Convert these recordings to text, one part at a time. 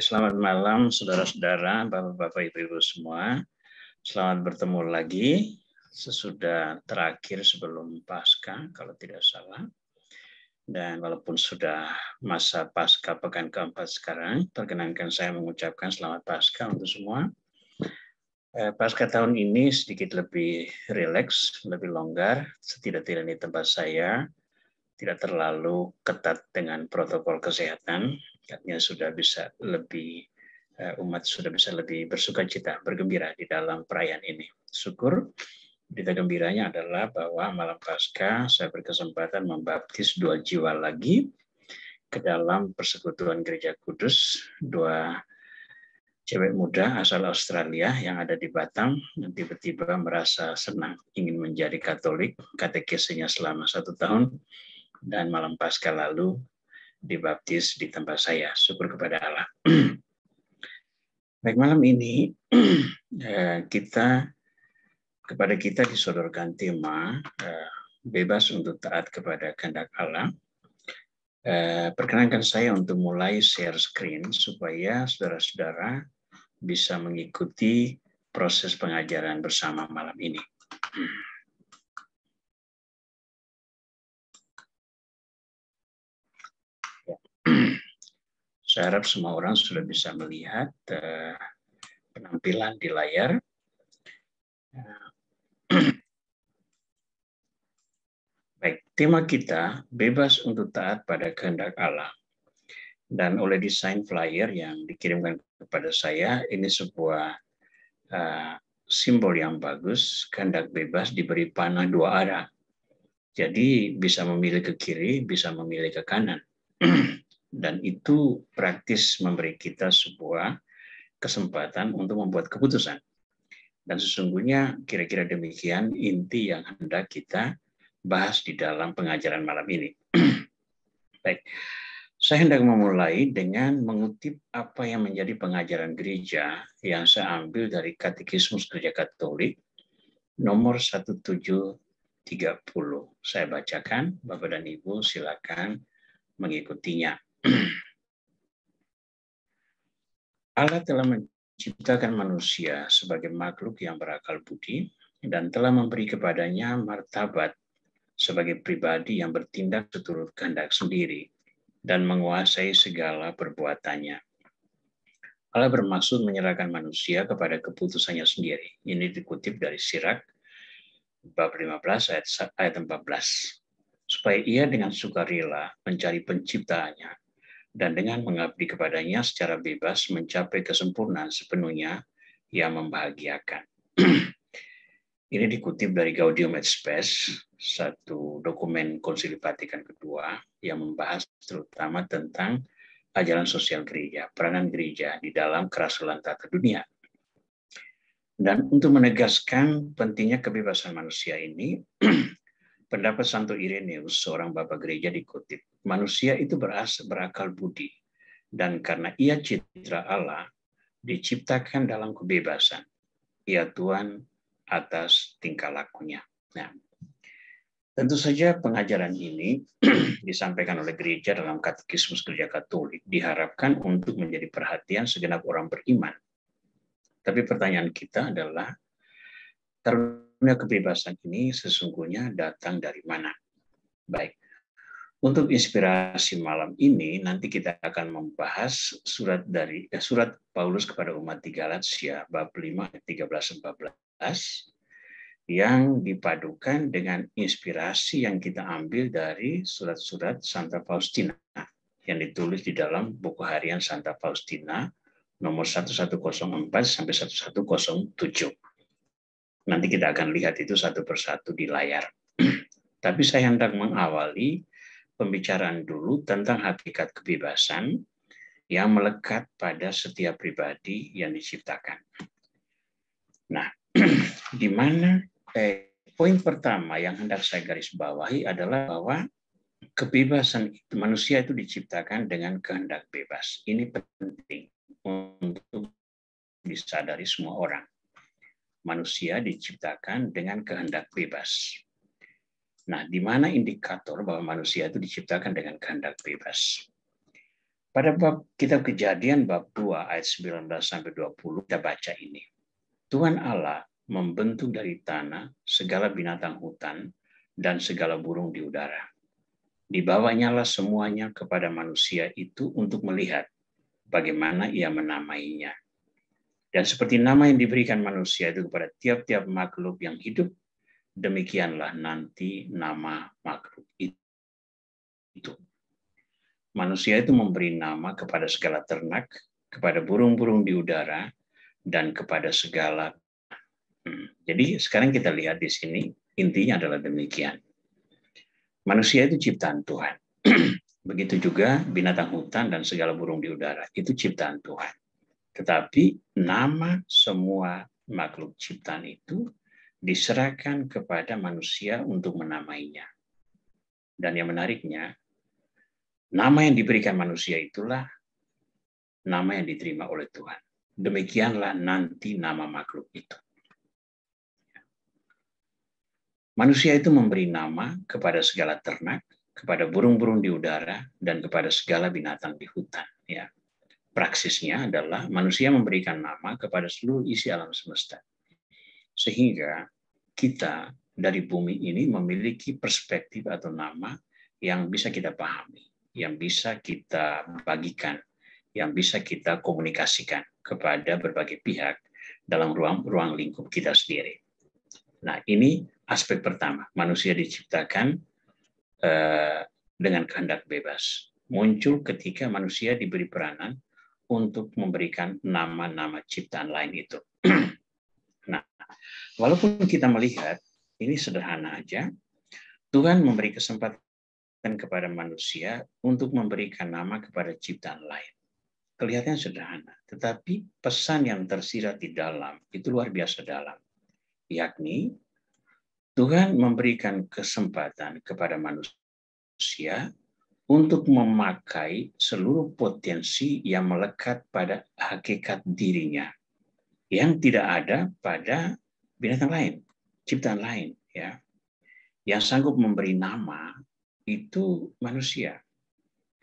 Selamat malam saudara-saudara, bapak-bapak, ibu-ibu semua. Selamat bertemu lagi sesudah terakhir sebelum pasca kalau tidak salah. Dan walaupun sudah masa pasca pekan keempat sekarang, perkenankan saya mengucapkan selamat pasca untuk semua. Eh, pasca tahun ini sedikit lebih rileks, lebih longgar, setidak-tidaknya di tempat saya tidak terlalu ketat dengan protokol kesehatan artinya sudah bisa lebih eh, umat sudah bisa lebih bersuka cita, bergembira di dalam perayaan ini. Syukur, berita gembiranya adalah bahwa malam pasca saya berkesempatan membaptis dua jiwa lagi ke dalam persekutuan gereja kudus, dua cewek muda asal Australia yang ada di Batam dan tiba-tiba merasa senang ingin menjadi Katolik, katekesenya selama satu tahun, dan malam pasca lalu dibaptis di tempat saya. Syukur kepada Allah. Baik malam ini eh, kita kepada kita disodorkan tema eh, bebas untuk taat kepada kehendak Allah. Eh, perkenankan saya untuk mulai share screen supaya saudara-saudara bisa mengikuti proses pengajaran bersama malam ini. Saya harap semua orang sudah bisa melihat eh, penampilan di layar. Eh, baik, tema kita bebas untuk taat pada kehendak Allah. Dan oleh desain flyer yang dikirimkan kepada saya, ini sebuah eh, simbol yang bagus, kehendak bebas diberi panah dua arah. Jadi bisa memilih ke kiri, bisa memilih ke kanan. dan itu praktis memberi kita sebuah kesempatan untuk membuat keputusan. Dan sesungguhnya kira-kira demikian inti yang hendak kita bahas di dalam pengajaran malam ini. Baik. Saya hendak memulai dengan mengutip apa yang menjadi pengajaran gereja yang saya ambil dari Katekismus Gereja Katolik nomor 1730. Saya bacakan, Bapak dan Ibu silakan mengikutinya. Allah telah menciptakan manusia sebagai makhluk yang berakal budi dan telah memberi kepadanya martabat sebagai pribadi yang bertindak seturut kehendak sendiri dan menguasai segala perbuatannya. Allah bermaksud menyerahkan manusia kepada keputusannya sendiri. Ini dikutip dari Sirak bab 15 ayat ayat 14. Supaya ia dengan sukarela mencari penciptaannya dan dengan mengabdi kepadanya secara bebas mencapai kesempurnaan sepenuhnya yang membahagiakan. Ini dikutip dari Gaudium et Spes, satu dokumen Konsili Vatikan kedua yang membahas terutama tentang ajaran sosial gereja, peranan gereja di dalam kerasulan tata dunia. Dan untuk menegaskan pentingnya kebebasan manusia ini, pendapat Santo Ireneus, seorang bapak gereja dikutip, manusia itu beras, berakal budi, dan karena ia citra Allah, diciptakan dalam kebebasan. Ia Tuhan atas tingkah lakunya. Nah, tentu saja pengajaran ini disampaikan oleh gereja dalam katekismus gereja Katolik diharapkan untuk menjadi perhatian segenap orang beriman. Tapi pertanyaan kita adalah, fenomena kebebasan ini sesungguhnya datang dari mana. Baik. Untuk inspirasi malam ini nanti kita akan membahas surat dari eh, surat Paulus kepada umat di Galatia bab 5 13 14 yang dipadukan dengan inspirasi yang kita ambil dari surat-surat Santa Faustina yang ditulis di dalam buku harian Santa Faustina nomor 1104 sampai 1107 Nanti kita akan lihat itu satu persatu di layar. Tapi saya hendak mengawali pembicaraan dulu tentang hakikat kebebasan yang melekat pada setiap pribadi yang diciptakan. Nah, di mana eh, poin pertama yang hendak saya garis bawahi adalah bahwa kebebasan manusia itu diciptakan dengan kehendak bebas. Ini penting untuk disadari semua orang manusia diciptakan dengan kehendak bebas. Nah, di mana indikator bahwa manusia itu diciptakan dengan kehendak bebas? Pada bab kitab kejadian bab 2 ayat 19 sampai 20 kita baca ini. Tuhan Allah membentuk dari tanah segala binatang hutan dan segala burung di udara. Dibawanya lah semuanya kepada manusia itu untuk melihat bagaimana ia menamainya. Dan seperti nama yang diberikan manusia itu kepada tiap-tiap makhluk yang hidup, demikianlah nanti nama makhluk itu. Manusia itu memberi nama kepada segala ternak, kepada burung-burung di udara, dan kepada segala. Hmm. Jadi sekarang kita lihat di sini, intinya adalah demikian. Manusia itu ciptaan Tuhan. Begitu juga binatang hutan dan segala burung di udara. Itu ciptaan Tuhan. Tetapi nama semua makhluk ciptaan itu diserahkan kepada manusia untuk menamainya. Dan yang menariknya, nama yang diberikan manusia itulah nama yang diterima oleh Tuhan. Demikianlah nanti nama makhluk itu. Manusia itu memberi nama kepada segala ternak, kepada burung-burung di udara, dan kepada segala binatang di hutan. Ya, praksisnya adalah manusia memberikan nama kepada seluruh isi alam semesta. Sehingga kita dari bumi ini memiliki perspektif atau nama yang bisa kita pahami, yang bisa kita bagikan, yang bisa kita komunikasikan kepada berbagai pihak dalam ruang-ruang lingkup kita sendiri. Nah, ini aspek pertama. Manusia diciptakan eh, dengan kehendak bebas. Muncul ketika manusia diberi peranan untuk memberikan nama-nama ciptaan lain itu. nah, walaupun kita melihat ini sederhana aja, Tuhan memberi kesempatan kepada manusia untuk memberikan nama kepada ciptaan lain. Kelihatan sederhana, tetapi pesan yang tersirat di dalam itu luar biasa dalam, yakni Tuhan memberikan kesempatan kepada manusia untuk memakai seluruh potensi yang melekat pada hakikat dirinya yang tidak ada pada binatang lain, ciptaan lain ya. Yang sanggup memberi nama itu manusia.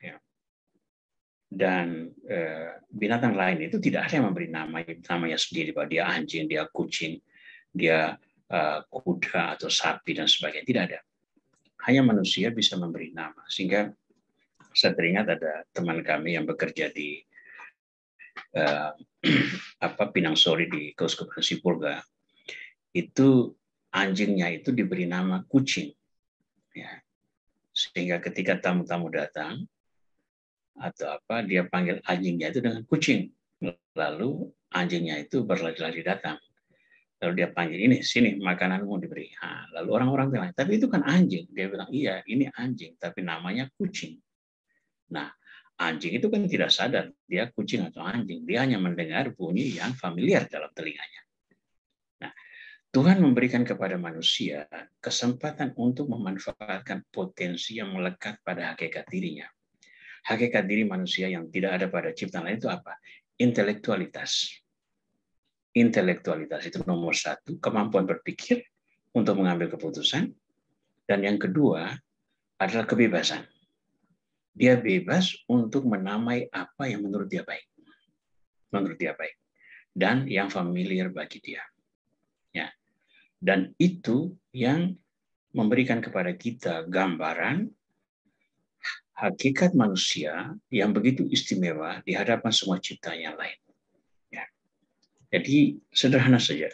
Ya. Dan eh, binatang lain itu tidak ada yang memberi nama namanya sendiri bahwa dia anjing, dia kucing, dia eh, kuda atau sapi dan sebagainya, tidak ada. Hanya manusia bisa memberi nama sehingga saya teringat ada teman kami yang bekerja di uh, apa Pinang Sori di Kabupaten Sipulga itu anjingnya itu diberi nama kucing ya sehingga ketika tamu-tamu datang atau apa dia panggil anjingnya itu dengan kucing lalu anjingnya itu berlari-lari datang lalu dia panggil ini sini makananmu diberi nah, lalu orang-orang bilang tapi itu kan anjing dia bilang iya ini anjing tapi namanya kucing Nah, anjing itu kan tidak sadar dia kucing atau anjing. Dia hanya mendengar bunyi yang familiar dalam telinganya. Nah, Tuhan memberikan kepada manusia kesempatan untuk memanfaatkan potensi yang melekat pada hakikat dirinya. Hakikat diri manusia yang tidak ada pada ciptaan lain itu apa? Intelektualitas. Intelektualitas itu nomor satu, kemampuan berpikir untuk mengambil keputusan. Dan yang kedua adalah kebebasan dia bebas untuk menamai apa yang menurut dia baik. Menurut dia baik. Dan yang familiar bagi dia. Ya. Dan itu yang memberikan kepada kita gambaran hakikat manusia yang begitu istimewa di hadapan semua ciptaan yang lain. Ya. Jadi sederhana saja,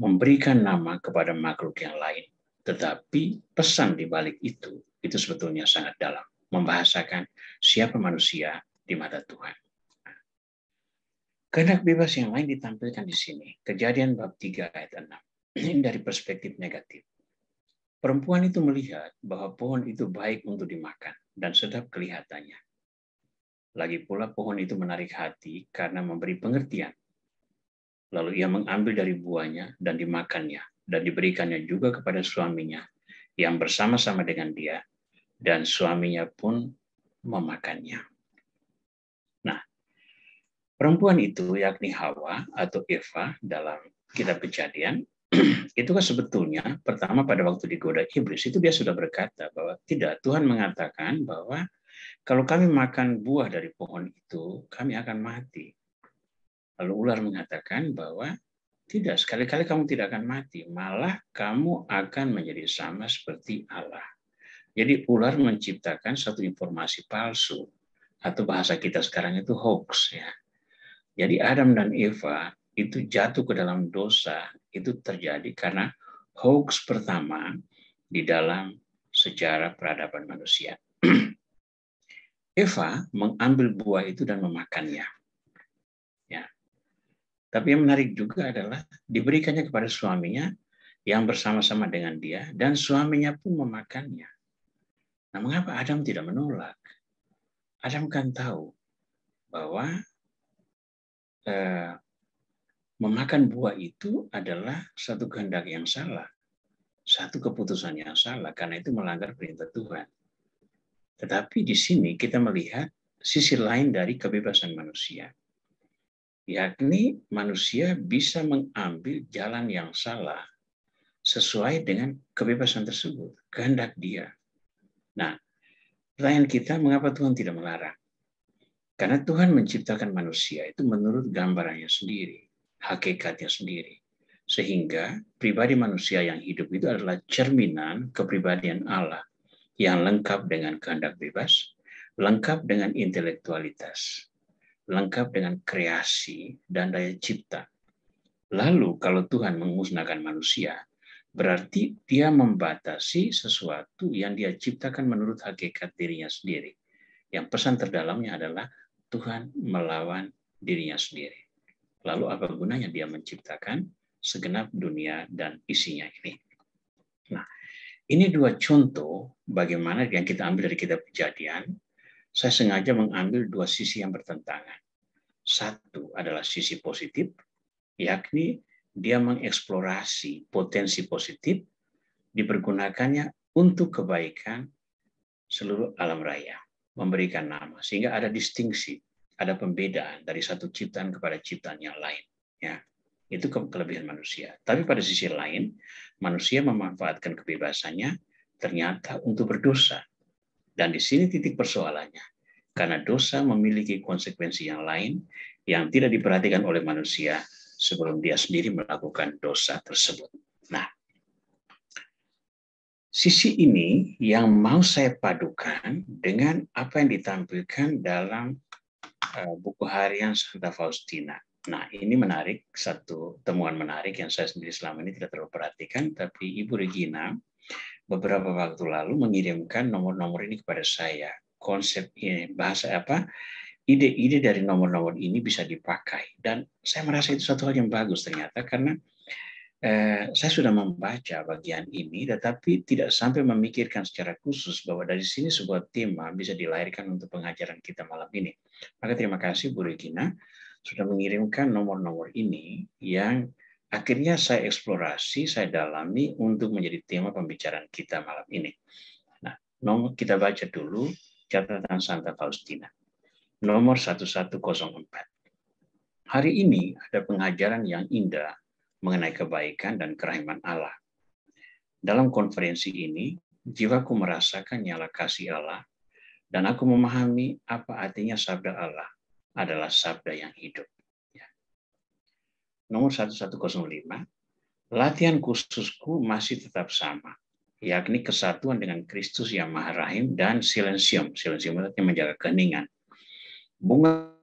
memberikan nama kepada makhluk yang lain, tetapi pesan di balik itu itu sebetulnya sangat dalam membahasakan siapa manusia di mata Tuhan. Kehendak bebas yang lain ditampilkan di sini. Kejadian bab 3 ayat 6. Ini dari perspektif negatif. Perempuan itu melihat bahwa pohon itu baik untuk dimakan dan sedap kelihatannya. Lagi pula pohon itu menarik hati karena memberi pengertian. Lalu ia mengambil dari buahnya dan dimakannya, dan diberikannya juga kepada suaminya yang bersama-sama dengan dia, dan suaminya pun memakannya. Nah, perempuan itu yakni Hawa atau Eva dalam kitab kejadian, itu kan sebetulnya pertama pada waktu digoda iblis itu dia sudah berkata bahwa tidak Tuhan mengatakan bahwa kalau kami makan buah dari pohon itu kami akan mati. Lalu ular mengatakan bahwa tidak sekali-kali kamu tidak akan mati, malah kamu akan menjadi sama seperti Allah. Jadi ular menciptakan satu informasi palsu atau bahasa kita sekarang itu hoax ya. Jadi Adam dan Eva itu jatuh ke dalam dosa itu terjadi karena hoax pertama di dalam sejarah peradaban manusia. Eva mengambil buah itu dan memakannya. Ya. Tapi yang menarik juga adalah diberikannya kepada suaminya yang bersama-sama dengan dia dan suaminya pun memakannya. Nah, mengapa Adam tidak menolak? Adam kan tahu bahwa eh, memakan buah itu adalah satu kehendak yang salah, satu keputusan yang salah, karena itu melanggar perintah Tuhan. Tetapi di sini kita melihat sisi lain dari kebebasan manusia, yakni manusia bisa mengambil jalan yang salah sesuai dengan kebebasan tersebut, kehendak dia. Nah, pertanyaan kita, mengapa Tuhan tidak melarang? Karena Tuhan menciptakan manusia itu menurut gambarannya sendiri, hakikatnya sendiri. Sehingga pribadi manusia yang hidup itu adalah cerminan kepribadian Allah yang lengkap dengan kehendak bebas, lengkap dengan intelektualitas, lengkap dengan kreasi dan daya cipta. Lalu kalau Tuhan mengusnahkan manusia, berarti dia membatasi sesuatu yang dia ciptakan menurut hakikat dirinya sendiri. Yang pesan terdalamnya adalah Tuhan melawan dirinya sendiri. Lalu apa gunanya dia menciptakan segenap dunia dan isinya ini? Nah, ini dua contoh bagaimana yang kita ambil dari kitab kejadian. Saya sengaja mengambil dua sisi yang bertentangan. Satu adalah sisi positif, yakni dia mengeksplorasi potensi positif, dipergunakannya untuk kebaikan seluruh alam raya, memberikan nama, sehingga ada distingsi, ada pembedaan dari satu ciptaan kepada ciptaan yang lain. Ya, itu kelebihan manusia. Tapi pada sisi lain, manusia memanfaatkan kebebasannya ternyata untuk berdosa. Dan di sini titik persoalannya. Karena dosa memiliki konsekuensi yang lain yang tidak diperhatikan oleh manusia sebelum dia sendiri melakukan dosa tersebut. Nah, sisi ini yang mau saya padukan dengan apa yang ditampilkan dalam eh, buku harian Santa Faustina. Nah, ini menarik, satu temuan menarik yang saya sendiri selama ini tidak terlalu perhatikan, tapi Ibu Regina beberapa waktu lalu mengirimkan nomor-nomor ini kepada saya. Konsep ini, eh, bahasa apa, ide-ide dari nomor-nomor ini bisa dipakai. Dan saya merasa itu satu hal yang bagus ternyata karena eh, saya sudah membaca bagian ini, tetapi tidak sampai memikirkan secara khusus bahwa dari sini sebuah tema bisa dilahirkan untuk pengajaran kita malam ini. Maka terima kasih Bu Regina sudah mengirimkan nomor-nomor ini yang akhirnya saya eksplorasi, saya dalami untuk menjadi tema pembicaraan kita malam ini. Nah, nomor kita baca dulu catatan Santa Faustina nomor 1104. Hari ini ada pengajaran yang indah mengenai kebaikan dan kerahiman Allah. Dalam konferensi ini, jiwaku merasakan nyala kasih Allah dan aku memahami apa artinya sabda Allah adalah sabda yang hidup. Ya. Nomor 1105, latihan khususku masih tetap sama, yakni kesatuan dengan Kristus yang maha rahim dan silensium. Silensium artinya menjaga keningan. bunga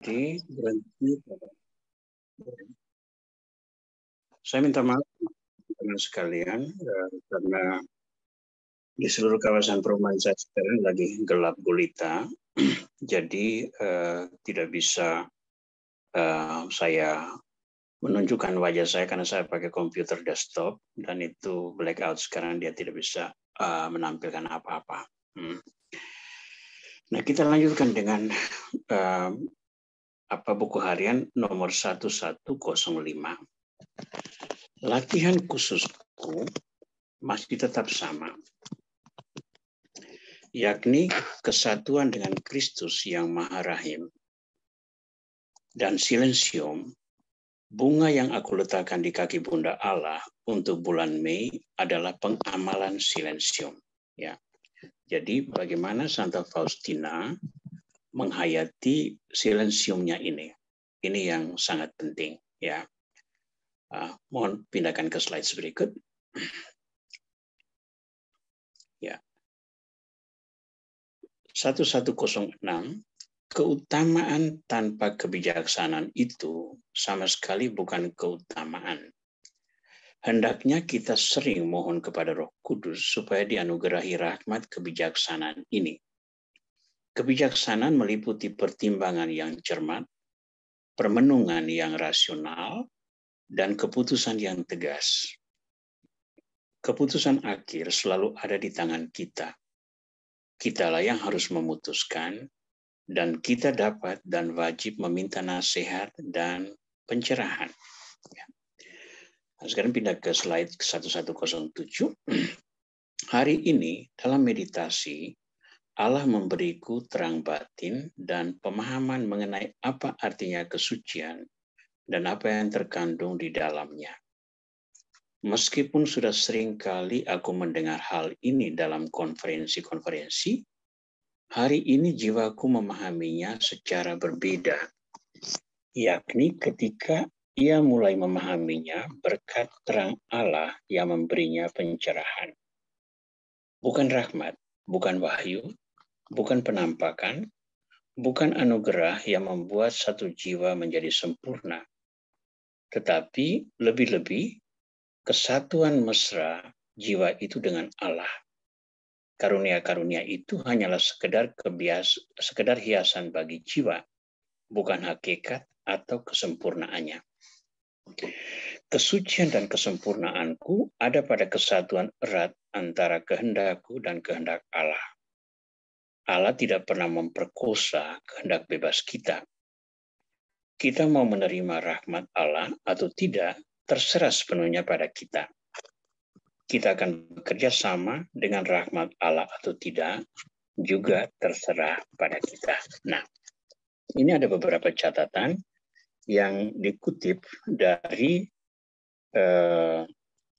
Oke, berhenti. Saya minta maaf teman sekalian eh, karena di seluruh kawasan perumahan saya sekarang lagi gelap gulita, jadi eh, tidak bisa eh, saya menunjukkan wajah saya karena saya pakai komputer desktop dan itu blackout sekarang dia tidak bisa menampilkan apa-apa. Hmm. Nah kita lanjutkan dengan eh, apa buku harian nomor 1105. Latihan khususku masih tetap sama, yakni kesatuan dengan Kristus yang Maha Rahim dan silensium, bunga yang aku letakkan di kaki Bunda Allah untuk bulan Mei adalah pengamalan silensium. Ya. Jadi bagaimana Santa Faustina menghayati silensiumnya ini. Ini yang sangat penting ya. Uh, mohon pindahkan ke slide berikut. ya. 1106 keutamaan tanpa kebijaksanaan itu sama sekali bukan keutamaan. Hendaknya kita sering mohon kepada Roh Kudus supaya dianugerahi rahmat kebijaksanaan ini Kebijaksanaan meliputi pertimbangan yang cermat, permenungan yang rasional, dan keputusan yang tegas. Keputusan akhir selalu ada di tangan kita. Kitalah yang harus memutuskan, dan kita dapat dan wajib meminta nasihat dan pencerahan. Ya. Nah, sekarang pindah ke slide 1107. Hari ini dalam meditasi, Allah memberiku terang batin dan pemahaman mengenai apa artinya kesucian dan apa yang terkandung di dalamnya. Meskipun sudah sering kali aku mendengar hal ini dalam konferensi-konferensi, hari ini jiwaku memahaminya secara berbeda, yakni ketika ia mulai memahaminya berkat terang Allah yang memberinya pencerahan. Bukan rahmat, bukan wahyu, bukan penampakan, bukan anugerah yang membuat satu jiwa menjadi sempurna, tetapi lebih-lebih kesatuan mesra jiwa itu dengan Allah. Karunia-karunia itu hanyalah sekedar kebias, sekedar hiasan bagi jiwa, bukan hakikat atau kesempurnaannya. Kesucian dan kesempurnaanku ada pada kesatuan erat antara kehendakku dan kehendak Allah. Allah tidak pernah memperkosa kehendak bebas kita. Kita mau menerima rahmat Allah atau tidak, terserah sepenuhnya pada kita. Kita akan bekerja sama dengan rahmat Allah atau tidak, juga terserah pada kita. Nah, ini ada beberapa catatan yang dikutip dari eh,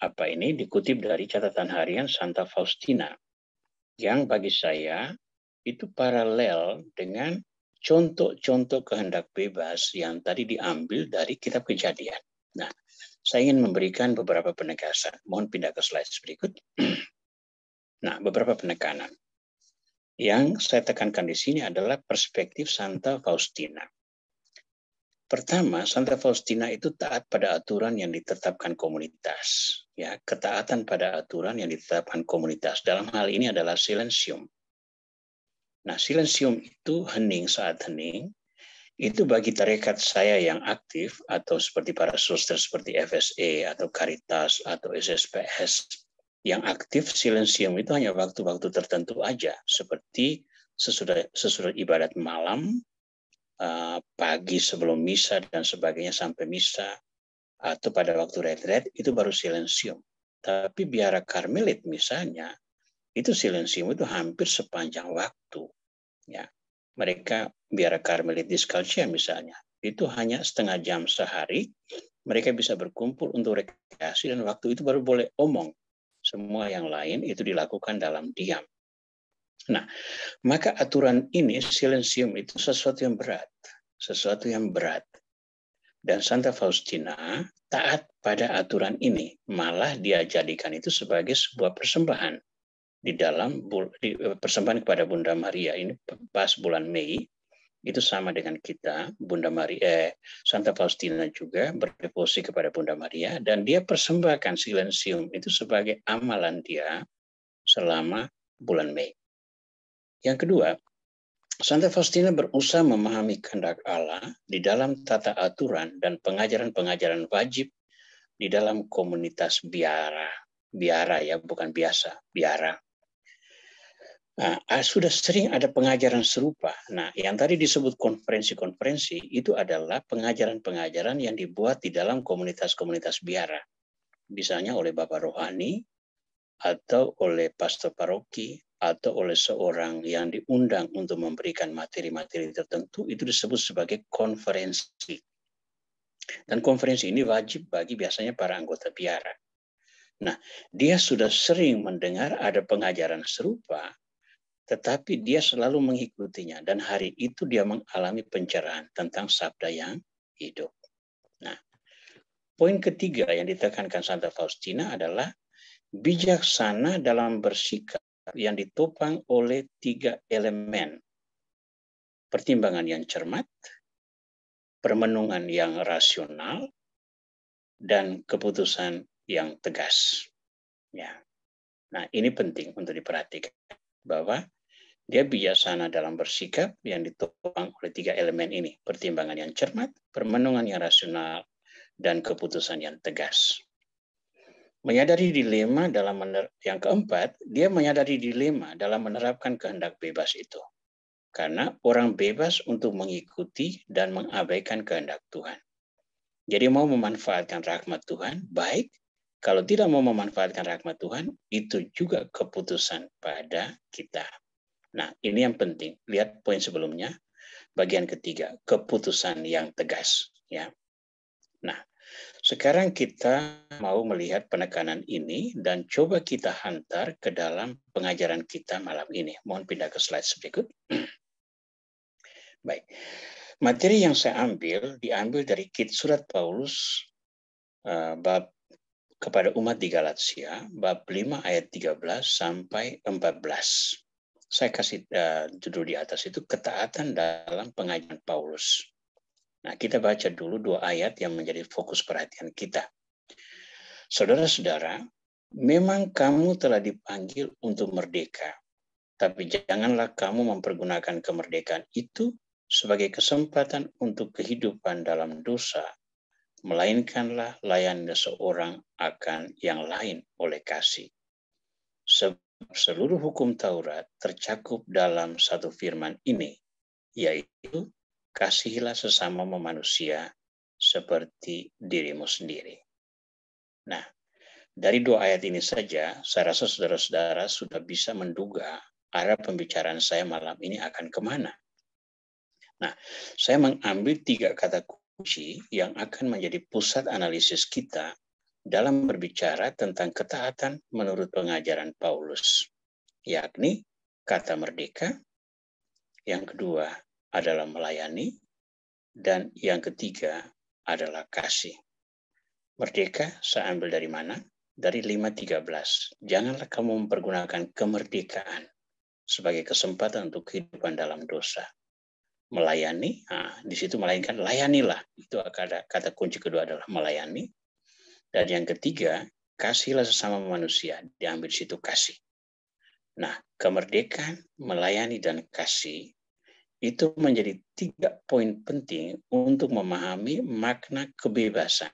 apa ini dikutip dari catatan harian Santa Faustina yang bagi saya itu paralel dengan contoh-contoh kehendak bebas yang tadi diambil dari kitab kejadian. Nah, saya ingin memberikan beberapa penegasan. Mohon pindah ke slide berikut. nah, beberapa penekanan. Yang saya tekankan di sini adalah perspektif Santa Faustina. Pertama, Santa Faustina itu taat pada aturan yang ditetapkan komunitas. Ya, ketaatan pada aturan yang ditetapkan komunitas. Dalam hal ini adalah silensium. Nah, silensium itu hening saat hening. Itu bagi tarekat saya yang aktif atau seperti para suster seperti FSA atau Karitas atau SSPS yang aktif silensium itu hanya waktu-waktu tertentu aja seperti sesudah sesudah ibadat malam eh, pagi sebelum misa dan sebagainya sampai misa atau pada waktu retret itu baru silensium. Tapi biara karmelit misalnya itu silensium itu hampir sepanjang waktu. Ya, mereka biar karmelitis Calcia misalnya, itu hanya setengah jam sehari, mereka bisa berkumpul untuk rekreasi dan waktu itu baru boleh omong. Semua yang lain itu dilakukan dalam diam. Nah, maka aturan ini silensium itu sesuatu yang berat, sesuatu yang berat. Dan Santa Faustina taat pada aturan ini, malah dia jadikan itu sebagai sebuah persembahan di dalam di, e, persembahan kepada Bunda Maria ini pas bulan Mei itu sama dengan kita Bunda Maria eh, Santa Faustina juga berdevosi kepada Bunda Maria dan dia persembahkan silensium itu sebagai amalan dia selama bulan Mei. Yang kedua, Santa Faustina berusaha memahami kehendak Allah di dalam tata aturan dan pengajaran-pengajaran wajib di dalam komunitas biara. Biara ya, bukan biasa, biara Nah, sudah sering ada pengajaran serupa. Nah, yang tadi disebut konferensi-konferensi itu adalah pengajaran-pengajaran yang dibuat di dalam komunitas-komunitas biara. Misalnya oleh Bapak Rohani, atau oleh pastor paroki, atau oleh seorang yang diundang untuk memberikan materi-materi tertentu, itu disebut sebagai konferensi. Dan konferensi ini wajib bagi biasanya para anggota biara. Nah, dia sudah sering mendengar ada pengajaran serupa, tetapi dia selalu mengikutinya dan hari itu dia mengalami pencerahan tentang sabda yang hidup. Nah, poin ketiga yang ditekankan Santa Faustina adalah bijaksana dalam bersikap yang ditopang oleh tiga elemen. Pertimbangan yang cermat, permenungan yang rasional, dan keputusan yang tegas. Ya. Nah, ini penting untuk diperhatikan bahwa dia bijaksana dalam bersikap yang ditopang oleh tiga elemen ini, pertimbangan yang cermat, permenungan yang rasional, dan keputusan yang tegas. Menyadari dilema dalam yang keempat, dia menyadari dilema dalam menerapkan kehendak bebas itu. Karena orang bebas untuk mengikuti dan mengabaikan kehendak Tuhan. Jadi mau memanfaatkan rahmat Tuhan, baik kalau tidak mau memanfaatkan rahmat Tuhan, itu juga keputusan pada kita. Nah, ini yang penting. Lihat poin sebelumnya, bagian ketiga, keputusan yang tegas. Ya. Nah, sekarang kita mau melihat penekanan ini dan coba kita hantar ke dalam pengajaran kita malam ini. Mohon pindah ke slide berikut. Baik. Materi yang saya ambil diambil dari kit surat Paulus eh, bab kepada umat di Galatia bab 5 ayat 13 sampai 14. Saya kasih uh, judul di atas itu ketaatan dalam pengajian Paulus. Nah, kita baca dulu dua ayat yang menjadi fokus perhatian kita. Saudara-saudara, memang kamu telah dipanggil untuk merdeka, tapi janganlah kamu mempergunakan kemerdekaan itu sebagai kesempatan untuk kehidupan dalam dosa, melainkanlah layannya seorang akan yang lain oleh kasih. seluruh hukum Taurat tercakup dalam satu firman ini, yaitu kasihilah sesama manusia seperti dirimu sendiri. Nah, dari dua ayat ini saja, saya rasa saudara-saudara sudah bisa menduga arah pembicaraan saya malam ini akan kemana. Nah, saya mengambil tiga kata kunci yang akan menjadi pusat analisis kita dalam berbicara tentang ketaatan menurut pengajaran Paulus, yakni kata merdeka, yang kedua adalah melayani, dan yang ketiga adalah kasih. Merdeka saya ambil dari mana? Dari 5.13. Janganlah kamu mempergunakan kemerdekaan sebagai kesempatan untuk kehidupan dalam dosa melayani. Nah, di situ melainkan layanilah. Itu kata, kata kunci kedua adalah melayani. Dan yang ketiga, kasihlah sesama manusia. Diambil di situ kasih. Nah, kemerdekaan, melayani, dan kasih itu menjadi tiga poin penting untuk memahami makna kebebasan.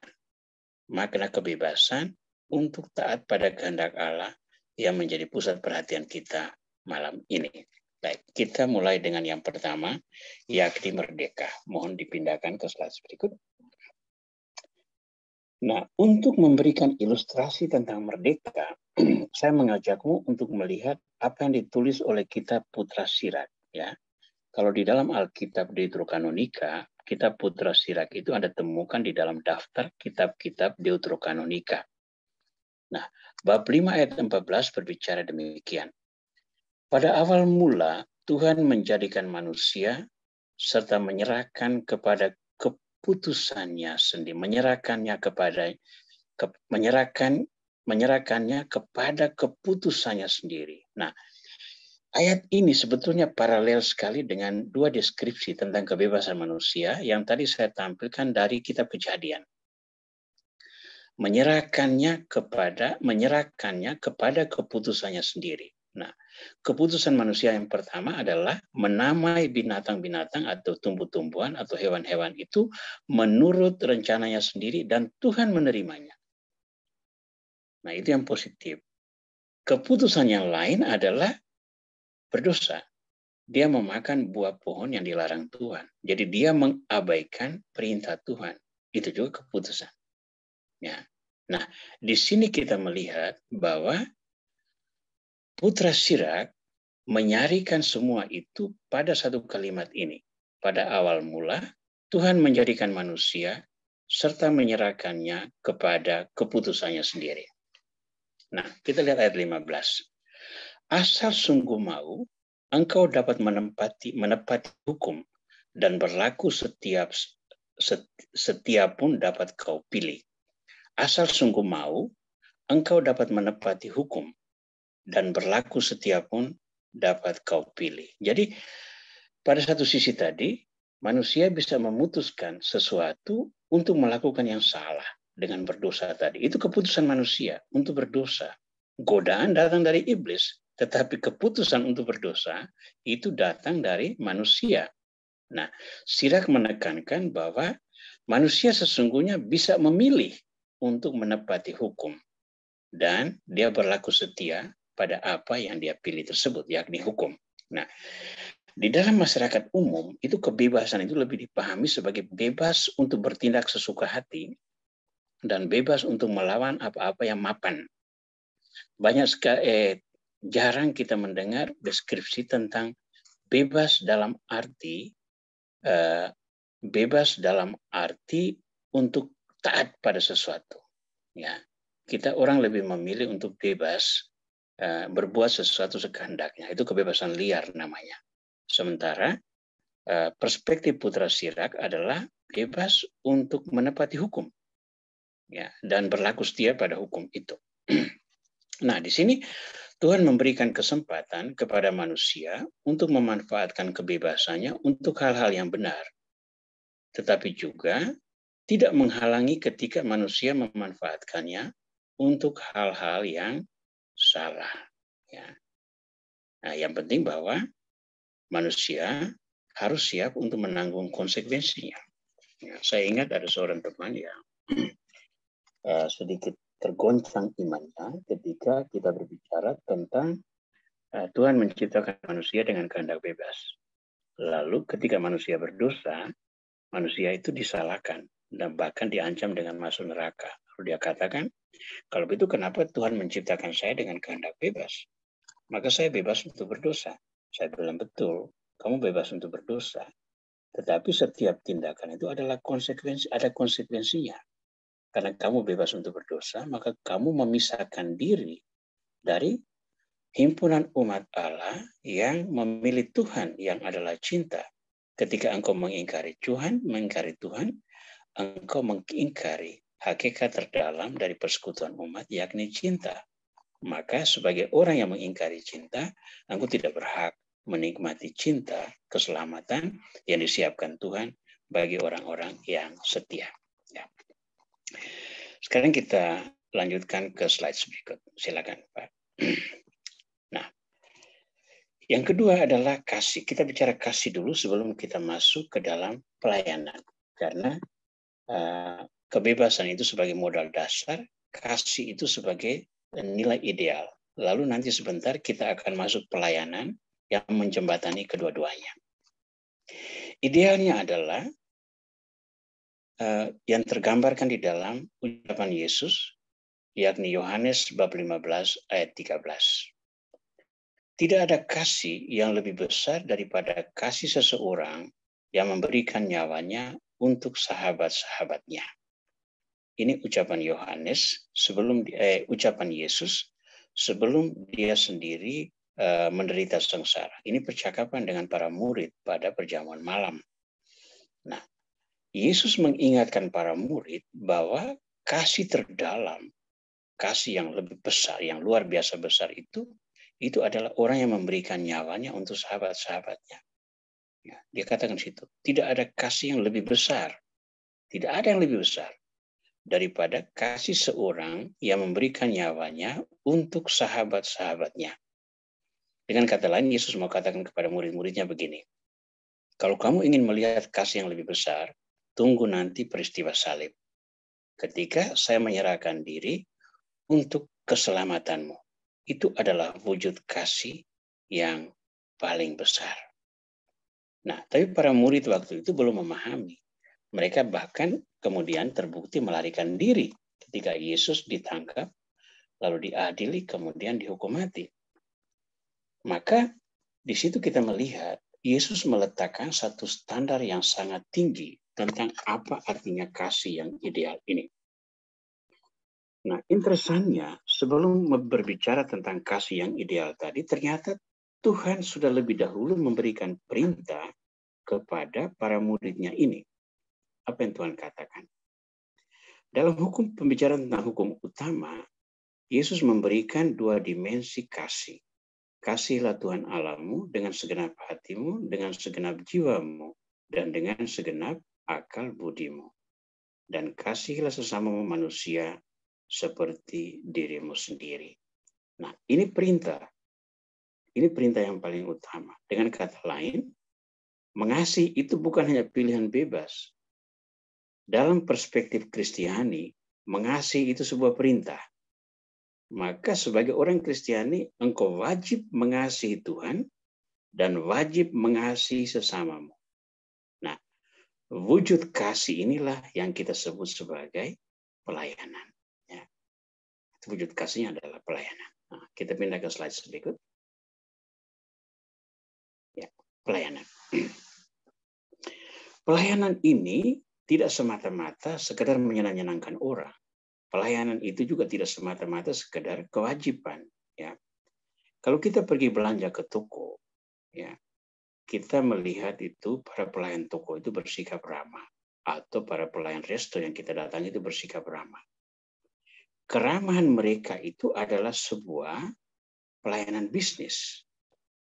Makna kebebasan untuk taat pada kehendak Allah yang menjadi pusat perhatian kita malam ini. Baik, kita mulai dengan yang pertama, yakni merdeka. Mohon dipindahkan ke slide berikut. Nah, untuk memberikan ilustrasi tentang merdeka, saya mengajakmu untuk melihat apa yang ditulis oleh kitab Putra sirat Ya. Kalau di dalam Alkitab Deuterokanonika, kitab Putra sirat itu ada temukan di dalam daftar kitab-kitab Deuterokanonika. Nah, bab 5 ayat 14 berbicara demikian. Pada awal mula, Tuhan menjadikan manusia serta menyerahkan kepada keputusannya sendiri, menyerahkannya kepada ke, menyerahkan menyerahkannya kepada keputusannya sendiri. Nah, ayat ini sebetulnya paralel sekali dengan dua deskripsi tentang kebebasan manusia yang tadi saya tampilkan dari kitab Kejadian. Menyerahkannya kepada menyerahkannya kepada keputusannya sendiri. Nah, Keputusan manusia yang pertama adalah menamai binatang-binatang atau tumbuh-tumbuhan atau hewan-hewan itu menurut rencananya sendiri dan Tuhan menerimanya. Nah, itu yang positif. Keputusan yang lain adalah berdosa. Dia memakan buah pohon yang dilarang Tuhan. Jadi dia mengabaikan perintah Tuhan. Itu juga keputusan. Ya. Nah, di sini kita melihat bahwa Putra Sirak menyarikan semua itu pada satu kalimat ini. Pada awal mula, Tuhan menjadikan manusia serta menyerahkannya kepada keputusannya sendiri. Nah, kita lihat ayat 15. Asal sungguh mau, engkau dapat menempati, menepati hukum dan berlaku setiap setiap pun dapat kau pilih. Asal sungguh mau, engkau dapat menepati hukum dan berlaku setiap pun dapat kau pilih. Jadi pada satu sisi tadi manusia bisa memutuskan sesuatu untuk melakukan yang salah dengan berdosa tadi. Itu keputusan manusia untuk berdosa. Godaan datang dari iblis, tetapi keputusan untuk berdosa itu datang dari manusia. Nah, Sirak menekankan bahwa manusia sesungguhnya bisa memilih untuk menepati hukum dan dia berlaku setia pada apa yang dia pilih tersebut, yakni hukum. Nah, di dalam masyarakat umum itu kebebasan itu lebih dipahami sebagai bebas untuk bertindak sesuka hati dan bebas untuk melawan apa-apa yang mapan. Banyak sekali eh, jarang kita mendengar deskripsi tentang bebas dalam arti eh, bebas dalam arti untuk taat pada sesuatu. Ya, kita orang lebih memilih untuk bebas Eh, berbuat sesuatu sekehendaknya. Itu kebebasan liar namanya. Sementara eh, perspektif putra Sirak adalah bebas untuk menepati hukum ya, dan berlaku setia pada hukum itu. nah, di sini Tuhan memberikan kesempatan kepada manusia untuk memanfaatkan kebebasannya untuk hal-hal yang benar. Tetapi juga tidak menghalangi ketika manusia memanfaatkannya untuk hal-hal yang salah. Ya. Nah, yang penting bahwa manusia harus siap untuk menanggung konsekuensinya. Ya, saya ingat ada seorang teman yang uh, sedikit tergoncang imannya ketika kita berbicara tentang uh, Tuhan menciptakan manusia dengan kehendak bebas. Lalu ketika manusia berdosa, manusia itu disalahkan dan bahkan diancam dengan masuk neraka dia katakan, kalau begitu kenapa Tuhan menciptakan saya dengan kehendak bebas? Maka saya bebas untuk berdosa. Saya bilang betul, kamu bebas untuk berdosa. Tetapi setiap tindakan itu adalah konsekuensi, ada konsekuensinya. Karena kamu bebas untuk berdosa, maka kamu memisahkan diri dari himpunan umat Allah yang memilih Tuhan yang adalah cinta. Ketika engkau mengingkari Tuhan, mengingkari Tuhan, engkau mengingkari hakikat terdalam dari persekutuan umat, yakni cinta. Maka sebagai orang yang mengingkari cinta, aku tidak berhak menikmati cinta, keselamatan yang disiapkan Tuhan bagi orang-orang yang setia. Ya. Sekarang kita lanjutkan ke slide berikut. Silakan, Pak. Nah, yang kedua adalah kasih. Kita bicara kasih dulu sebelum kita masuk ke dalam pelayanan, karena uh, kebebasan itu sebagai modal dasar, kasih itu sebagai nilai ideal. Lalu nanti sebentar kita akan masuk pelayanan yang menjembatani kedua-duanya. Idealnya adalah uh, yang tergambarkan di dalam ucapan Yesus, yakni Yohanes bab 15 ayat 13. Tidak ada kasih yang lebih besar daripada kasih seseorang yang memberikan nyawanya untuk sahabat-sahabatnya. Ini ucapan Yohanes sebelum eh, ucapan Yesus sebelum dia sendiri eh, menderita sengsara. Ini percakapan dengan para murid pada perjamuan malam. Nah, Yesus mengingatkan para murid bahwa kasih terdalam, kasih yang lebih besar, yang luar biasa besar itu itu adalah orang yang memberikan nyawanya untuk sahabat-sahabatnya. Ya, dia katakan situ, tidak ada kasih yang lebih besar. Tidak ada yang lebih besar daripada kasih seorang yang memberikan nyawanya untuk sahabat-sahabatnya. Dengan kata lain, Yesus mau katakan kepada murid-muridnya begini, kalau kamu ingin melihat kasih yang lebih besar, tunggu nanti peristiwa salib. Ketika saya menyerahkan diri untuk keselamatanmu. Itu adalah wujud kasih yang paling besar. Nah, tapi para murid waktu itu belum memahami. Mereka bahkan kemudian terbukti melarikan diri ketika Yesus ditangkap, lalu diadili, kemudian dihukum mati. Maka di situ kita melihat Yesus meletakkan satu standar yang sangat tinggi tentang apa artinya kasih yang ideal ini. Nah, interesannya sebelum berbicara tentang kasih yang ideal tadi, ternyata Tuhan sudah lebih dahulu memberikan perintah kepada para muridnya ini apa yang Tuhan katakan. Dalam hukum pembicaraan tentang hukum utama, Yesus memberikan dua dimensi kasih. Kasihilah Tuhan alamu dengan segenap hatimu, dengan segenap jiwamu, dan dengan segenap akal budimu. Dan kasihilah sesama manusia seperti dirimu sendiri. Nah, ini perintah. Ini perintah yang paling utama. Dengan kata lain, mengasihi itu bukan hanya pilihan bebas, dalam perspektif Kristiani, mengasihi itu sebuah perintah. Maka sebagai orang Kristiani, engkau wajib mengasihi Tuhan dan wajib mengasihi sesamamu. Nah, wujud kasih inilah yang kita sebut sebagai pelayanan. Ya. Wujud kasihnya adalah pelayanan. Nah, kita pindah ke slide berikut. Ya, pelayanan. Pelayanan ini tidak semata-mata sekedar menyenangkan orang. Pelayanan itu juga tidak semata-mata sekedar kewajiban. Ya. Kalau kita pergi belanja ke toko, ya, kita melihat itu para pelayan toko itu bersikap ramah atau para pelayan resto yang kita datangi itu bersikap ramah. Keramahan mereka itu adalah sebuah pelayanan bisnis.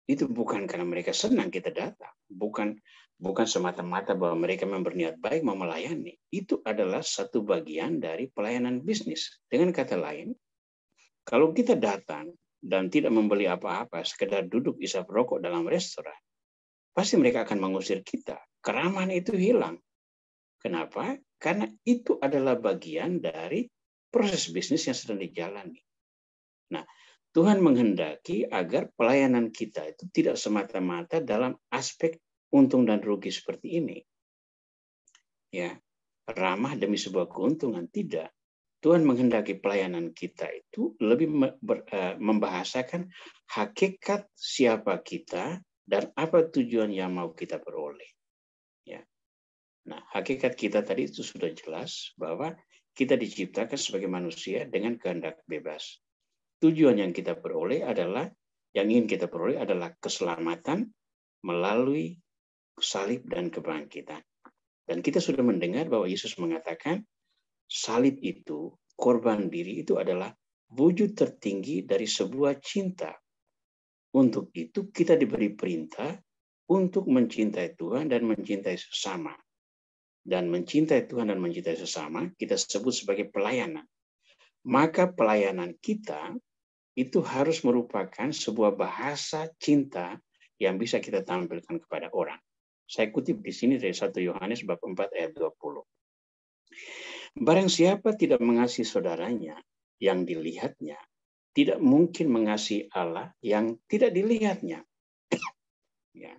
Itu bukan karena mereka senang kita datang, bukan bukan semata-mata bahwa mereka memang berniat baik mau melayani. Itu adalah satu bagian dari pelayanan bisnis. Dengan kata lain, kalau kita datang dan tidak membeli apa-apa, sekedar duduk isap rokok dalam restoran, pasti mereka akan mengusir kita. Keramahan itu hilang. Kenapa? Karena itu adalah bagian dari proses bisnis yang sedang dijalani. Nah, Tuhan menghendaki agar pelayanan kita itu tidak semata-mata dalam aspek untung dan rugi seperti ini. Ya, ramah demi sebuah keuntungan tidak. Tuhan menghendaki pelayanan kita itu lebih e, membahasakan hakikat siapa kita dan apa tujuan yang mau kita peroleh. Ya. Nah, hakikat kita tadi itu sudah jelas bahwa kita diciptakan sebagai manusia dengan kehendak bebas. Tujuan yang kita peroleh adalah yang ingin kita peroleh adalah keselamatan melalui salib dan kebangkitan. Dan kita sudah mendengar bahwa Yesus mengatakan salib itu, korban diri itu adalah wujud tertinggi dari sebuah cinta. Untuk itu kita diberi perintah untuk mencintai Tuhan dan mencintai sesama. Dan mencintai Tuhan dan mencintai sesama kita sebut sebagai pelayanan. Maka pelayanan kita itu harus merupakan sebuah bahasa cinta yang bisa kita tampilkan kepada orang. Saya kutip di sini dari 1 Yohanes bab 4 ayat 20. Barang siapa tidak mengasihi saudaranya yang dilihatnya, tidak mungkin mengasihi Allah yang tidak dilihatnya. ya.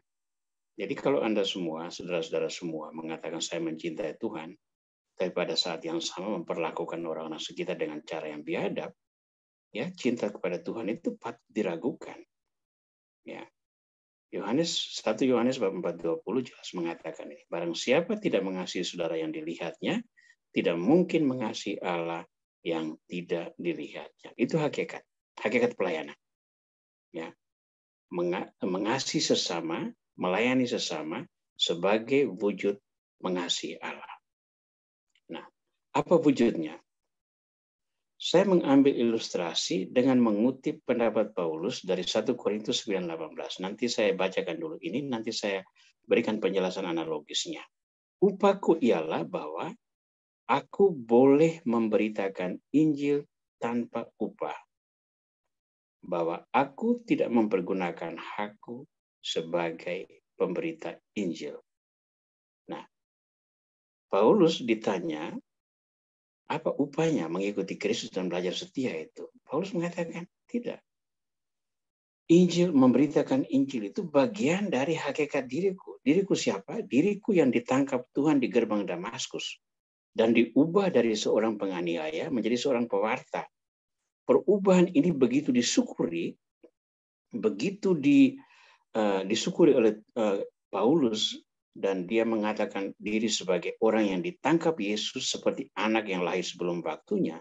Jadi kalau Anda semua, saudara-saudara semua mengatakan saya mencintai Tuhan, tapi pada saat yang sama memperlakukan orang-orang sekitar dengan cara yang biadab, ya cinta kepada Tuhan itu patut diragukan. Ya, Yohanes 1 Yohanes bab 4:20 jelas mengatakan ini, barang siapa tidak mengasihi saudara yang dilihatnya, tidak mungkin mengasihi Allah yang tidak dilihatnya. Itu hakikat, hakikat pelayanan. Ya. Mengasihi sesama, melayani sesama sebagai wujud mengasihi Allah. Nah, apa wujudnya? Saya mengambil ilustrasi dengan mengutip pendapat Paulus dari 1 Korintus 9:18. Nanti saya bacakan dulu ini, nanti saya berikan penjelasan analogisnya. Upaku ialah bahwa aku boleh memberitakan Injil tanpa upah. Bahwa aku tidak mempergunakan hakku sebagai pemberita Injil. Nah, Paulus ditanya apa upaya mengikuti Kristus dan belajar setia itu? Paulus mengatakan tidak. Injil memberitakan Injil itu bagian dari hakikat diriku. Diriku siapa? Diriku yang ditangkap Tuhan di gerbang Damaskus dan diubah dari seorang penganiaya menjadi seorang pewarta. Perubahan ini begitu disyukuri, begitu di uh, disyukuri oleh uh, Paulus dan dia mengatakan diri sebagai orang yang ditangkap Yesus seperti anak yang lahir sebelum waktunya.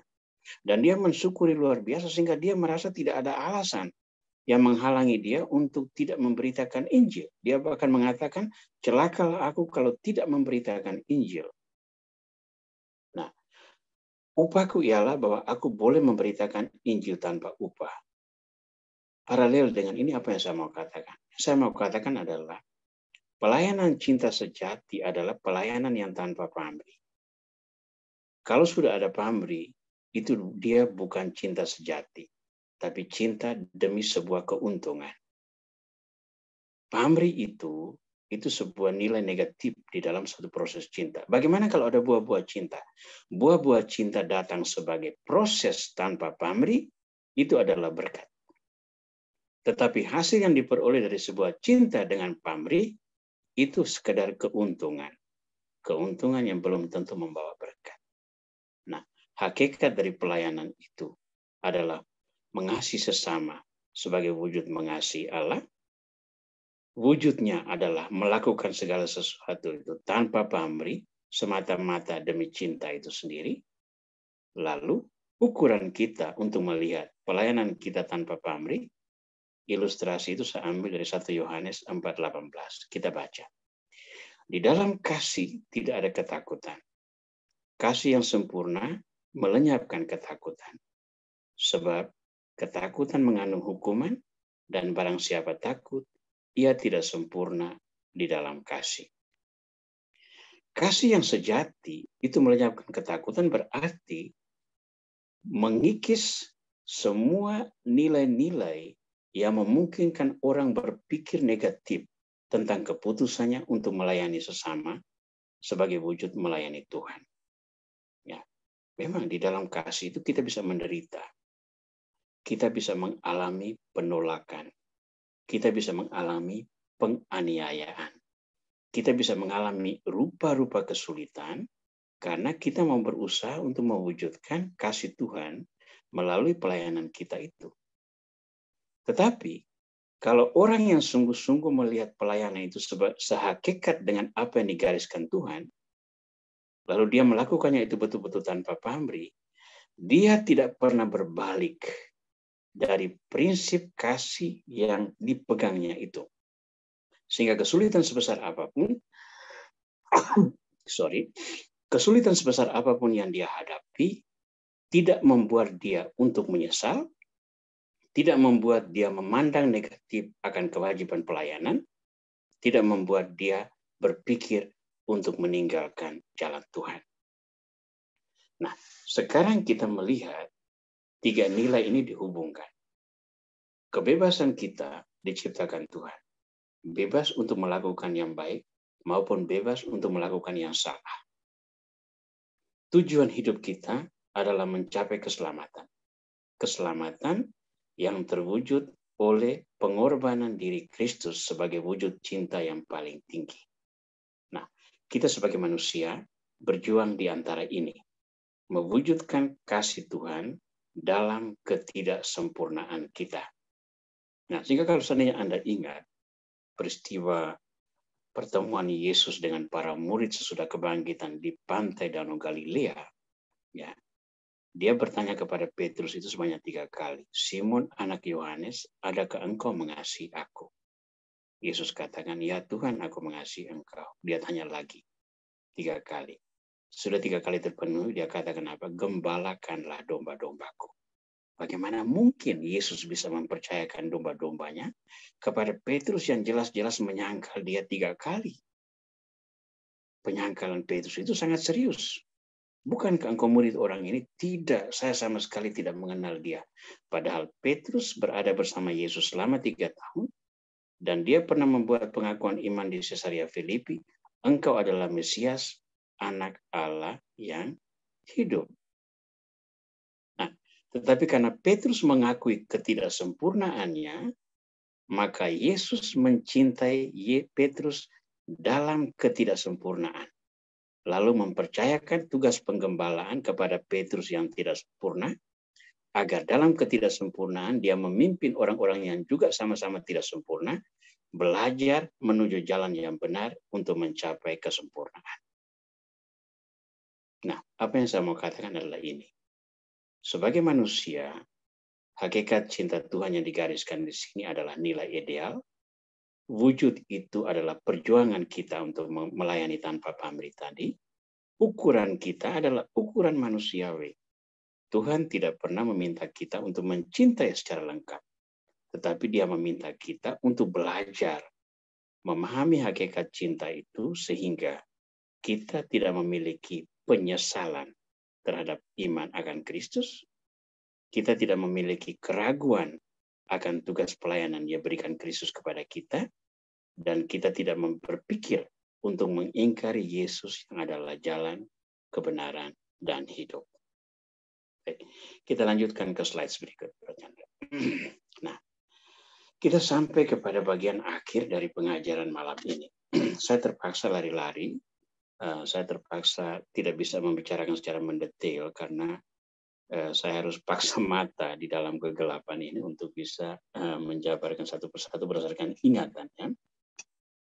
Dan dia mensyukuri luar biasa sehingga dia merasa tidak ada alasan yang menghalangi dia untuk tidak memberitakan Injil. Dia bahkan mengatakan, celakalah aku kalau tidak memberitakan Injil. Nah, upahku ialah bahwa aku boleh memberitakan Injil tanpa upah. Paralel dengan ini apa yang saya mau katakan? Saya mau katakan adalah Pelayanan cinta sejati adalah pelayanan yang tanpa pamri. Kalau sudah ada pamri, itu dia bukan cinta sejati, tapi cinta demi sebuah keuntungan. Pamri itu itu sebuah nilai negatif di dalam satu proses cinta. Bagaimana kalau ada buah-buah cinta? Buah-buah cinta datang sebagai proses tanpa pamri, itu adalah berkat. Tetapi hasil yang diperoleh dari sebuah cinta dengan pamri itu sekedar keuntungan. Keuntungan yang belum tentu membawa berkat. Nah, hakikat dari pelayanan itu adalah mengasihi sesama sebagai wujud mengasihi Allah. Wujudnya adalah melakukan segala sesuatu itu tanpa pamrih, semata-mata demi cinta itu sendiri. Lalu, ukuran kita untuk melihat pelayanan kita tanpa pamrih ilustrasi itu saya ambil dari 1 Yohanes 4:18. Kita baca. Di dalam kasih tidak ada ketakutan. Kasih yang sempurna melenyapkan ketakutan. Sebab ketakutan mengandung hukuman dan barang siapa takut, ia tidak sempurna di dalam kasih. Kasih yang sejati itu melenyapkan ketakutan berarti mengikis semua nilai-nilai ia memungkinkan orang berpikir negatif tentang keputusannya untuk melayani sesama sebagai wujud melayani Tuhan. Ya, memang di dalam kasih itu kita bisa menderita. Kita bisa mengalami penolakan. Kita bisa mengalami penganiayaan. Kita bisa mengalami rupa-rupa kesulitan karena kita mau berusaha untuk mewujudkan kasih Tuhan melalui pelayanan kita itu. Tetapi kalau orang yang sungguh-sungguh melihat pelayanan itu sehakikat dengan apa yang digariskan Tuhan, lalu dia melakukannya itu betul-betul tanpa pamrih, dia tidak pernah berbalik dari prinsip kasih yang dipegangnya itu. Sehingga kesulitan sebesar apapun, sorry, kesulitan sebesar apapun yang dia hadapi, tidak membuat dia untuk menyesal, tidak membuat dia memandang negatif akan kewajiban pelayanan, tidak membuat dia berpikir untuk meninggalkan jalan Tuhan. Nah, sekarang kita melihat tiga nilai ini dihubungkan. Kebebasan kita diciptakan Tuhan. Bebas untuk melakukan yang baik maupun bebas untuk melakukan yang salah. Tujuan hidup kita adalah mencapai keselamatan. Keselamatan yang terwujud oleh pengorbanan diri Kristus sebagai wujud cinta yang paling tinggi. Nah, kita sebagai manusia berjuang di antara ini, mewujudkan kasih Tuhan dalam ketidaksempurnaan kita. Nah, sehingga kalau seandainya Anda ingat peristiwa pertemuan Yesus dengan para murid sesudah kebangkitan di pantai Danau Galilea, ya, dia bertanya kepada Petrus itu sebanyak tiga kali. Simon anak Yohanes, adakah engkau mengasihi aku? Yesus katakan, ya Tuhan aku mengasihi engkau. Dia tanya lagi, tiga kali. Sudah tiga kali terpenuhi, dia katakan apa? Gembalakanlah domba-dombaku. Bagaimana mungkin Yesus bisa mempercayakan domba-dombanya kepada Petrus yang jelas-jelas menyangkal dia tiga kali? Penyangkalan Petrus itu sangat serius. Bukankah engkau murid orang ini? Tidak, saya sama sekali tidak mengenal dia. Padahal Petrus berada bersama Yesus selama tiga tahun, dan dia pernah membuat pengakuan iman di Caesarea Filipi, engkau adalah Mesias, anak Allah yang hidup. Nah, tetapi karena Petrus mengakui ketidaksempurnaannya, maka Yesus mencintai Petrus dalam ketidaksempurnaan lalu mempercayakan tugas penggembalaan kepada Petrus yang tidak sempurna, agar dalam ketidaksempurnaan dia memimpin orang-orang yang juga sama-sama tidak sempurna, belajar menuju jalan yang benar untuk mencapai kesempurnaan. Nah, apa yang saya mau katakan adalah ini. Sebagai manusia, hakikat cinta Tuhan yang digariskan di sini adalah nilai ideal, wujud itu adalah perjuangan kita untuk melayani tanpa pamrih tadi, ukuran kita adalah ukuran manusiawi. Tuhan tidak pernah meminta kita untuk mencintai secara lengkap, tetapi Dia meminta kita untuk belajar memahami hakikat cinta itu sehingga kita tidak memiliki penyesalan terhadap iman akan Kristus. Kita tidak memiliki keraguan akan tugas pelayanan yang berikan Kristus kepada kita, dan kita tidak memperpikir untuk mengingkari Yesus yang adalah jalan, kebenaran, dan hidup. Baik, kita lanjutkan ke slide berikut. Nah, kita sampai kepada bagian akhir dari pengajaran malam ini. saya terpaksa lari-lari, eh, saya terpaksa tidak bisa membicarakan secara mendetail karena eh, saya harus paksa mata di dalam kegelapan ini untuk bisa eh, menjabarkan satu persatu berdasarkan ingatannya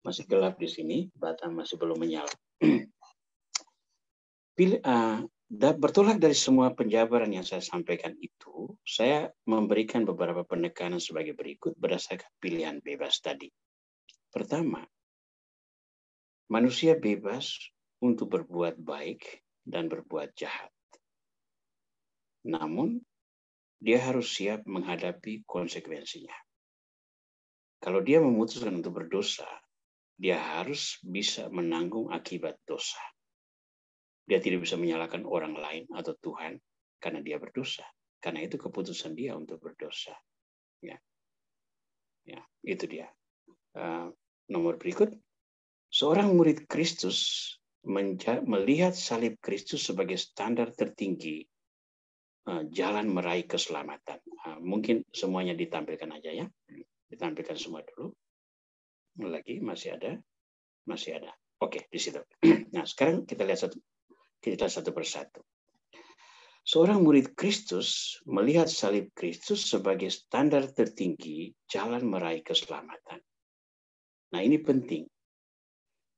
masih gelap di sini, batang masih belum menyala. Pilih, ah, uh, bertolak dari semua penjabaran yang saya sampaikan itu, saya memberikan beberapa penekanan sebagai berikut berdasarkan pilihan bebas tadi. Pertama, manusia bebas untuk berbuat baik dan berbuat jahat. Namun, dia harus siap menghadapi konsekuensinya. Kalau dia memutuskan untuk berdosa, dia harus bisa menanggung akibat dosa. Dia tidak bisa menyalahkan orang lain atau Tuhan karena dia berdosa. Karena itu keputusan dia untuk berdosa. Ya, ya itu dia. Uh, nomor berikut, seorang murid Kristus melihat salib Kristus sebagai standar tertinggi eh, jalan meraih keselamatan. Eh, mungkin semuanya ditampilkan aja ya, ditampilkan semua dulu lagi masih ada masih ada. Oke, di situ. Nah, sekarang kita lihat satu kita satu persatu. Seorang murid Kristus melihat salib Kristus sebagai standar tertinggi jalan meraih keselamatan. Nah, ini penting.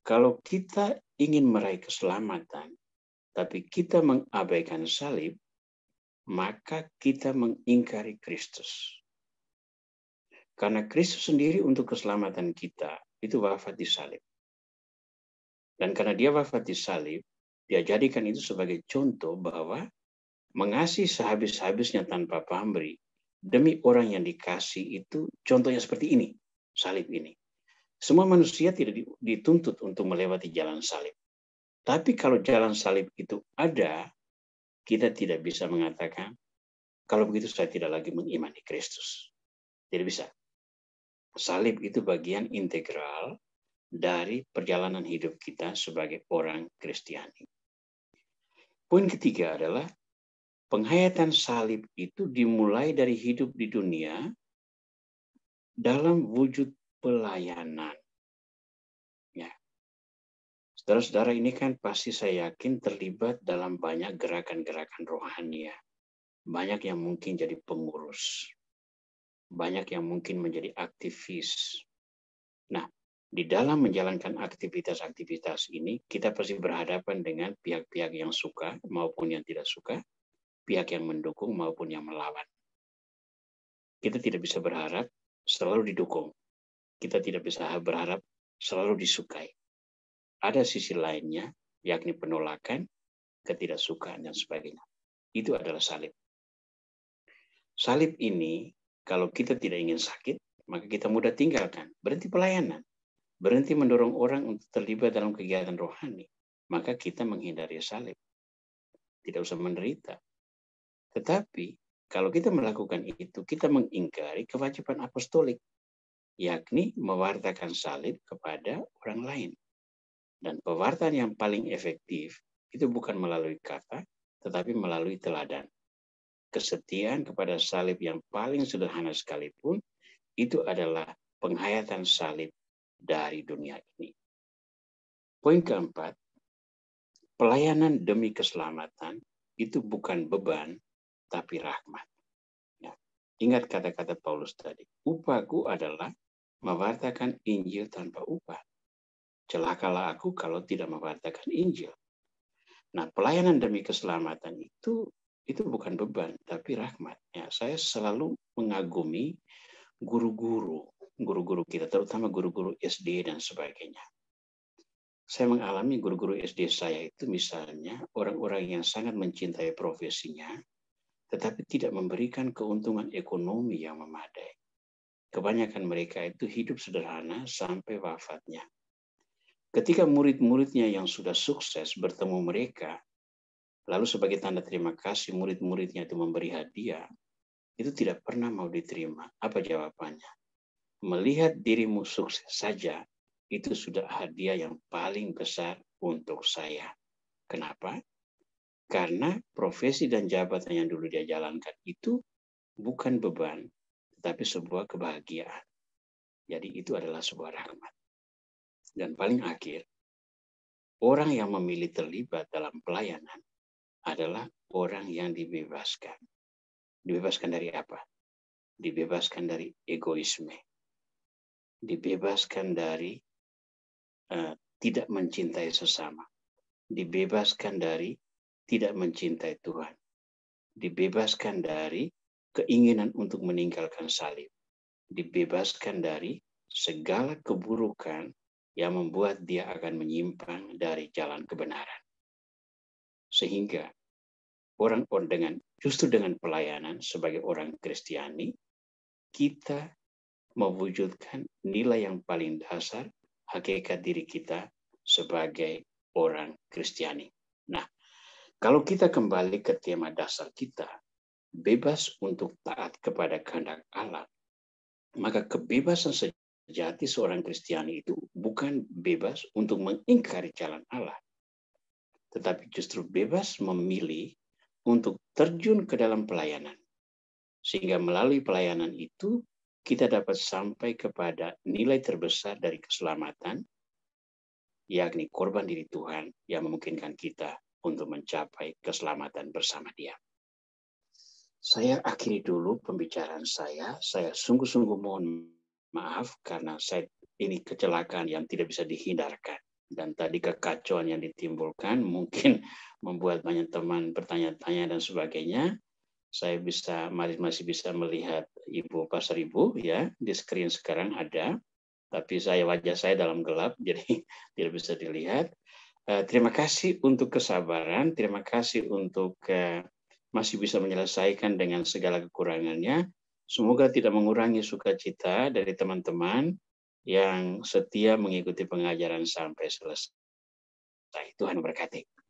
Kalau kita ingin meraih keselamatan, tapi kita mengabaikan salib, maka kita mengingkari Kristus. Karena Kristus sendiri untuk keselamatan kita itu wafat di salib. Dan karena dia wafat di salib, dia jadikan itu sebagai contoh bahwa mengasihi sehabis-habisnya tanpa pamrih demi orang yang dikasih itu contohnya seperti ini, salib ini. Semua manusia tidak dituntut untuk melewati jalan salib. Tapi kalau jalan salib itu ada, kita tidak bisa mengatakan, kalau begitu saya tidak lagi mengimani Kristus. Tidak bisa salib itu bagian integral dari perjalanan hidup kita sebagai orang Kristiani. Poin ketiga adalah penghayatan salib itu dimulai dari hidup di dunia dalam wujud pelayanan. Ya. Saudara-saudara ini kan pasti saya yakin terlibat dalam banyak gerakan-gerakan rohani ya. Banyak yang mungkin jadi pengurus, banyak yang mungkin menjadi aktivis. Nah, di dalam menjalankan aktivitas-aktivitas ini, kita pasti berhadapan dengan pihak-pihak yang suka maupun yang tidak suka, pihak yang mendukung maupun yang melawan. Kita tidak bisa berharap selalu didukung. Kita tidak bisa berharap selalu disukai. Ada sisi lainnya, yakni penolakan, ketidaksukaan, dan sebagainya. Itu adalah salib. Salib ini kalau kita tidak ingin sakit, maka kita mudah tinggalkan, berhenti pelayanan, berhenti mendorong orang untuk terlibat dalam kegiatan rohani, maka kita menghindari salib. Tidak usah menderita. Tetapi, kalau kita melakukan itu, kita mengingkari kewajiban apostolik, yakni mewartakan salib kepada orang lain. Dan pewartaan yang paling efektif itu bukan melalui kata, tetapi melalui teladan kesetiaan kepada salib yang paling sederhana sekalipun, itu adalah penghayatan salib dari dunia ini. Poin keempat, pelayanan demi keselamatan itu bukan beban, tapi rahmat. Ya, ingat kata-kata Paulus tadi, upahku adalah mewartakan Injil tanpa upah. Celakalah aku kalau tidak mewartakan Injil. Nah, pelayanan demi keselamatan itu itu bukan beban, tapi rahmat. Ya, saya selalu mengagumi guru-guru, guru-guru kita, terutama guru-guru SD dan sebagainya. Saya mengalami guru-guru SD saya itu misalnya orang-orang yang sangat mencintai profesinya, tetapi tidak memberikan keuntungan ekonomi yang memadai. Kebanyakan mereka itu hidup sederhana sampai wafatnya. Ketika murid-muridnya yang sudah sukses bertemu mereka, Lalu sebagai tanda terima kasih murid-muridnya itu memberi hadiah, itu tidak pernah mau diterima. Apa jawabannya? Melihat dirimu sukses saja, itu sudah hadiah yang paling besar untuk saya. Kenapa? Karena profesi dan jabatan yang dulu dia jalankan itu bukan beban, tetapi sebuah kebahagiaan. Jadi itu adalah sebuah rahmat. Dan paling akhir, orang yang memilih terlibat dalam pelayanan adalah orang yang dibebaskan. Dibebaskan dari apa? Dibebaskan dari egoisme. Dibebaskan dari uh, tidak mencintai sesama. Dibebaskan dari tidak mencintai Tuhan. Dibebaskan dari keinginan untuk meninggalkan salib. Dibebaskan dari segala keburukan yang membuat dia akan menyimpang dari jalan kebenaran. Sehingga orang-orang dengan justru dengan pelayanan sebagai orang Kristiani, kita mewujudkan nilai yang paling dasar hakikat diri kita sebagai orang Kristiani. Nah, kalau kita kembali ke tema dasar kita, bebas untuk taat kepada kehendak Allah, maka kebebasan sejati seorang Kristiani itu bukan bebas untuk mengingkari jalan Allah, tetapi justru bebas memilih untuk terjun ke dalam pelayanan. Sehingga melalui pelayanan itu kita dapat sampai kepada nilai terbesar dari keselamatan, yakni korban diri Tuhan yang memungkinkan kita untuk mencapai keselamatan bersama Dia. Saya akhiri dulu pembicaraan saya. Saya sungguh-sungguh mohon maaf karena saya ini kecelakaan yang tidak bisa dihindarkan dan tadi kekacauan yang ditimbulkan mungkin membuat banyak teman bertanya-tanya dan sebagainya. Saya bisa masih bisa melihat Ibu Pasar Ibu ya di screen sekarang ada, tapi saya wajah saya dalam gelap jadi tidak bisa dilihat. Eh, terima kasih untuk kesabaran, terima kasih untuk eh, masih bisa menyelesaikan dengan segala kekurangannya. Semoga tidak mengurangi sukacita dari teman-teman yang setia mengikuti pengajaran sampai selesai. Tuhan berkati.